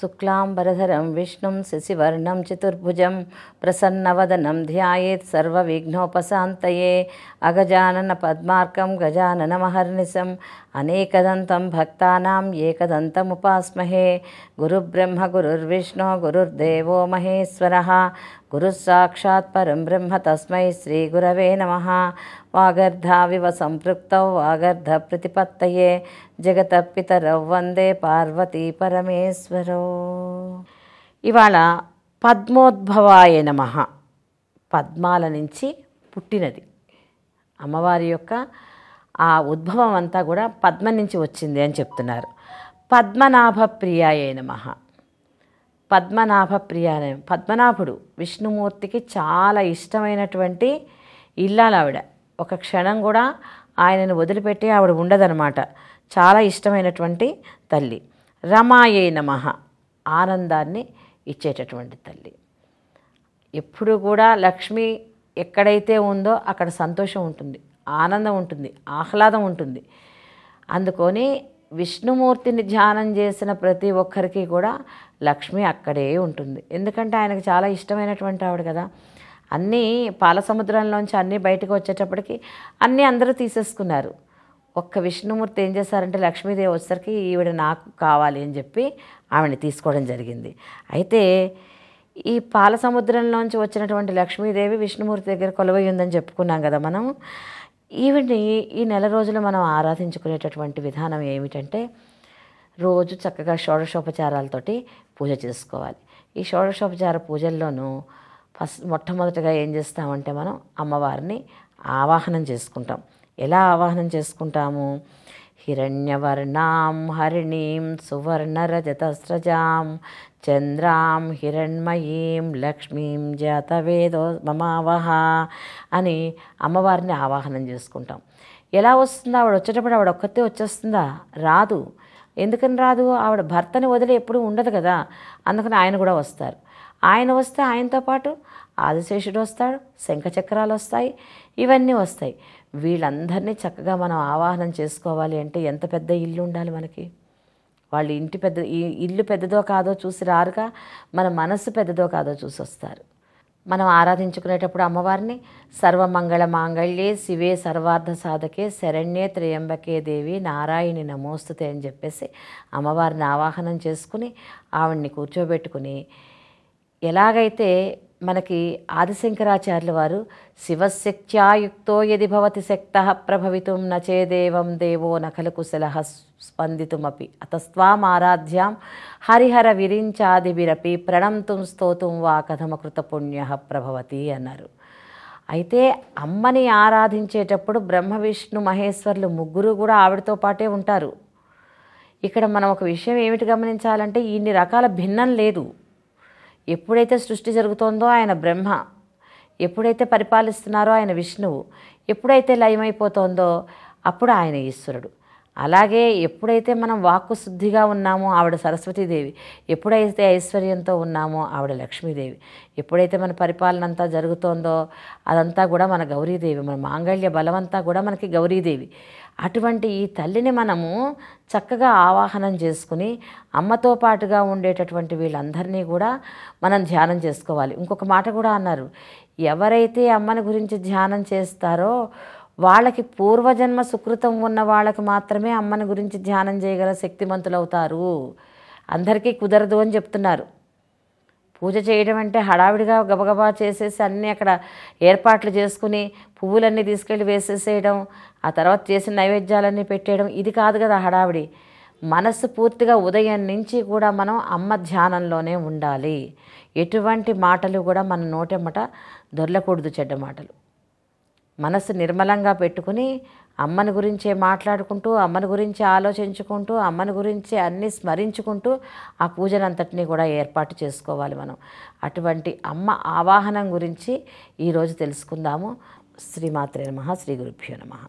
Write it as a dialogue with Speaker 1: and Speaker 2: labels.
Speaker 1: शुक्लां वरधरं विष्णुं शशिवर्णं चतुर्भुजं प्रसन्नवदनं ध्यायेत् सर्वविघ्नोपशान्तये अगजाननपद्मार्कं गजाननमहर्निशम् अनेकदन्तं भक्तानां एकदन्तमुपास्महे गुरुब्रह्म गुरुर्विष्णो गुरुर्देवो महेश्वरः గురుస్సాక్షాత్ పరం బ్రహ్మ తస్మై శ్రీగురవే నమ వాగర్ధావివ సంపృక్తౌ వాగర్ధ ప్రతిపత్తయే జగతపితరౌ వందే పార్వతీ పరమేశ్వరో ఇవాళ పద్మోద్భవాయ నమ పద్మాల నుంచి పుట్టినది అమ్మవారి యొక్క ఆ ఉద్భవం అంతా కూడా పద్మ నుంచి వచ్చింది అని చెప్తున్నారు పద్మనాభ ప్రియాయ నమ పద్మనాభ ప్రియాలయం పద్మనాభుడు విష్ణుమూర్తికి చాలా ఇష్టమైనటువంటి ఇల్లాలు ఆవిడ ఒక క్షణం కూడా ఆయనను వదిలిపెట్టి ఆవిడ ఉండదనమాట చాలా ఇష్టమైనటువంటి తల్లి రమాయే నమ ఆనందాన్ని ఇచ్చేటటువంటి తల్లి ఎప్పుడు కూడా లక్ష్మి ఎక్కడైతే ఉందో అక్కడ సంతోషం ఉంటుంది ఆనందం ఉంటుంది ఆహ్లాదం ఉంటుంది అందుకొని విష్ణుమూర్తిని ధ్యానం చేసిన ప్రతి ఒక్కరికి కూడా లక్ష్మి అక్కడే ఉంటుంది ఎందుకంటే ఆయనకు చాలా ఇష్టమైనటువంటి ఆవిడ కదా అన్నీ పాలసముద్రంలోంచి అన్నీ బయటకు వచ్చేటప్పటికి అన్నీ అందరూ తీసేసుకున్నారు ఒక్క విష్ణుమూర్తి ఏం చేశారంటే లక్ష్మీదేవి వచ్చేసరికి ఈవిడ నాకు కావాలి అని చెప్పి ఆవిడని తీసుకోవడం జరిగింది అయితే ఈ పాలసముద్రంలోంచి వచ్చినటువంటి లక్ష్మీదేవి విష్ణుమూర్తి దగ్గర కొలవై ఉందని చెప్పుకున్నాం కదా మనం ఈవిడ్ని ఈ నెల రోజులు మనం ఆరాధించుకునేటటువంటి విధానం ఏమిటంటే రోజు చక్కగా షోడశోపచారాలతోటి పూజ చేసుకోవాలి ఈ షోడశోపచార పూజల్లోనూ ఫస్ట్ మొట్టమొదటగా ఏం చేస్తామంటే మనం అమ్మవారిని ఆవాహనం చేసుకుంటాం ఎలా ఆవాహనం చేసుకుంటాము హిరణ్యవర్ణాం హరిణీం సువర్ణరజతస్రజాం చంద్రాం హిరణ్మయీం లక్ష్మీం జాతవేదో మమావహ అని అమ్మవారిని ఆవాహనం చేసుకుంటాం ఎలా వస్తుందా ఆవిడ వచ్చేటప్పుడు ఆవిడ ఒక్కతే వచ్చేస్తుందా రాదు ఎందుకని రాదు ఆవిడ భర్తని వదిలి ఎప్పుడూ ఉండదు కదా అందుకని ఆయన కూడా వస్తారు ఆయన వస్తే ఆయనతో పాటు ఆదిశేషుడు వస్తాడు శంఖచక్రాలు వస్తాయి ఇవన్నీ వస్తాయి వీళ్ళందరినీ చక్కగా మనం ఆవాహనం చేసుకోవాలి అంటే ఎంత పెద్ద ఇల్లు ఉండాలి మనకి వాళ్ళు ఇంటి పెద్ద ఇల్లు పెద్దదో కాదో చూసి రారుగా మన మనసు పెద్దదో కాదో చూసి వస్తారు మనం ఆరాధించుకునేటప్పుడు అమ్మవారిని సర్వమంగళ మాంగళ్యే శివే సర్వార్థ సాధకే శరణ్యే త్రయంబకే దేవి నారాయణి నమోస్తుతే అని చెప్పేసి అమ్మవారిని ఆవాహనం చేసుకుని ఆవిడ్ని కూర్చోబెట్టుకుని ఎలాగైతే మనకి ఆదిశంకరాచార్యుల వారు శివశక్త్యాయుక్తో యది భవతి శక్త ప్రభవితుం నచేదేవం దేవో నఖలు కుశల స్పందితుమపి అతస్వాం ఆరాధ్యాం హరిహర విరించాదిబిరపి ప్రణంతుం స్తోతుం వా కథమకృత పుణ్య ప్రభవతి అన్నారు అయితే అమ్మని ఆరాధించేటప్పుడు బ్రహ్మ విష్ణు మహేశ్వర్లు ముగ్గురు కూడా ఆవిడతో పాటే ఉంటారు ఇక్కడ మనం ఒక విషయం ఏమిటి గమనించాలంటే ఇన్ని రకాల భిన్నం లేదు ఎప్పుడైతే సృష్టి జరుగుతోందో ఆయన బ్రహ్మ ఎప్పుడైతే పరిపాలిస్తున్నారో ఆయన విష్ణువు ఎప్పుడైతే లయమైపోతోందో అప్పుడు ఆయన ఈశ్వరుడు అలాగే ఎప్పుడైతే మనం వాక్కు శుద్ధిగా ఉన్నామో ఆవిడ సరస్వతీదేవి ఎప్పుడైతే ఐశ్వర్యంతో ఉన్నామో ఆవిడ లక్ష్మీదేవి ఎప్పుడైతే మన పరిపాలన అంతా జరుగుతోందో అదంతా కూడా మన గౌరీదేవి మన మాంగళ్య బలమంతా కూడా మనకి గౌరీదేవి అటువంటి ఈ తల్లిని మనము చక్కగా ఆవాహనం చేసుకుని అమ్మతో పాటుగా ఉండేటటువంటి వీళ్ళందరినీ కూడా మనం ధ్యానం చేసుకోవాలి ఇంకొక మాట కూడా అన్నారు ఎవరైతే అమ్మని గురించి ధ్యానం చేస్తారో వాళ్ళకి పూర్వజన్మ సుకృతం ఉన్న వాళ్ళకి మాత్రమే అమ్మని గురించి ధ్యానం చేయగల శక్తిమంతులవుతారు అందరికీ కుదరదు అని చెప్తున్నారు పూజ చేయడం అంటే హడావిడిగా గబగబా చేసేసి అన్నీ అక్కడ ఏర్పాట్లు చేసుకుని పువ్వులన్నీ తీసుకెళ్ళి వేసేసేయడం ఆ తర్వాత చేసిన నైవేద్యాలన్నీ పెట్టేయడం ఇది కాదు కదా హడావిడి మనస్సు పూర్తిగా ఉదయం నుంచి కూడా మనం అమ్మ ధ్యానంలోనే ఉండాలి ఎటువంటి మాటలు కూడా మన నోటెమ్మట దొరలకూడదు చెడ్డ మాటలు మనసు నిర్మలంగా పెట్టుకుని అమ్మని గురించే మాట్లాడుకుంటూ అమ్మని గురించి ఆలోచించుకుంటూ అమ్మని గురించి అన్నీ స్మరించుకుంటూ ఆ పూజనంతటినీ కూడా ఏర్పాటు చేసుకోవాలి మనం అటువంటి అమ్మ ఆవాహనం గురించి ఈరోజు తెలుసుకుందాము శ్రీమాత్రే నమ శ్రీ గురుభ్యో నమ